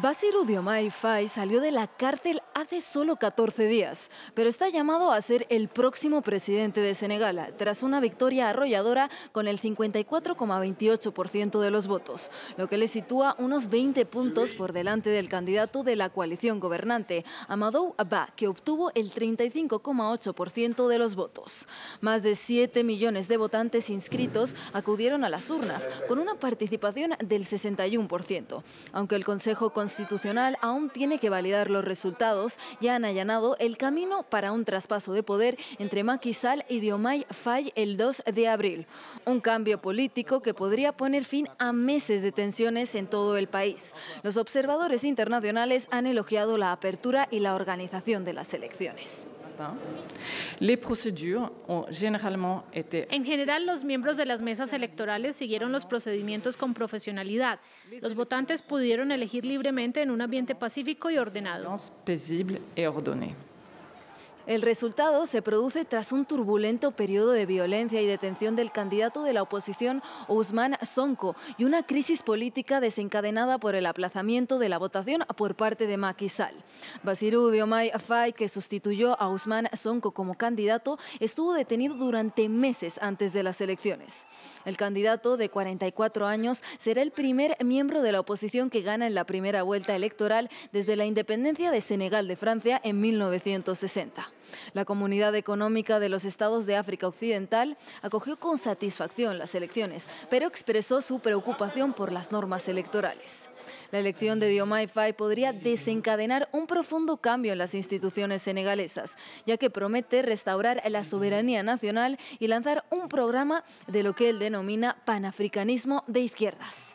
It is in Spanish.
Basiru Diomaye salió de la cárcel hace solo 14 días, pero está llamado a ser el próximo presidente de Senegal, tras una victoria arrolladora con el 54,28% de los votos, lo que le sitúa unos 20 puntos por delante del candidato de la coalición gobernante, Amadou Abba, que obtuvo el 35,8% de los votos. Más de 7 millones de votantes inscritos acudieron a las urnas, con una participación del 61%, aunque el Consejo Constitucional aún tiene que validar los resultados. Ya han allanado el camino para un traspaso de poder entre Macky y Diomay Fay el 2 de abril. Un cambio político que podría poner fin a meses de tensiones en todo el país. Los observadores internacionales han elogiado la apertura y la organización de las elecciones. En general, los miembros de las mesas electorales siguieron los procedimientos con profesionalidad. Los votantes pudieron elegir libremente en un ambiente pacífico y ordenado. El resultado se produce tras un turbulento periodo de violencia y detención del candidato de la oposición Ousmane Sonko y una crisis política desencadenada por el aplazamiento de la votación por parte de Macky Sall. Basiru Diomaye Faye, que sustituyó a Ousmane Sonko como candidato, estuvo detenido durante meses antes de las elecciones. El candidato de 44 años será el primer miembro de la oposición que gana en la primera vuelta electoral desde la independencia de Senegal de Francia en 1960. La comunidad económica de los estados de África Occidental acogió con satisfacción las elecciones, pero expresó su preocupación por las normas electorales. La elección de Diomaye Faye podría desencadenar un profundo cambio en las instituciones senegalesas, ya que promete restaurar la soberanía nacional y lanzar un programa de lo que él denomina panafricanismo de izquierdas.